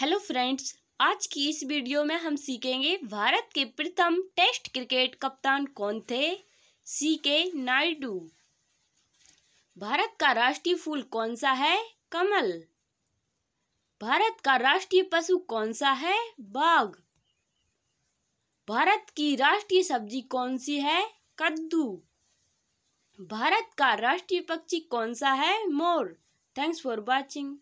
hello friends आज की इस वीडियो में हम सीखेंगे भारत के प्रथम टेस्ट क्रिकेट कप्तान कौन थे सी के नायडू भारत का राष्ट्रीय फूल कौन सा है कमल भारत का राष्ट्रीय पशु कौन सा है बाघ भारत की राष्ट्रीय सब्जी कौन सी है कद्दू भारत का राष्ट्रीय पक्षी कौन सा है मोर थैंक्स फॉर वॉचिंग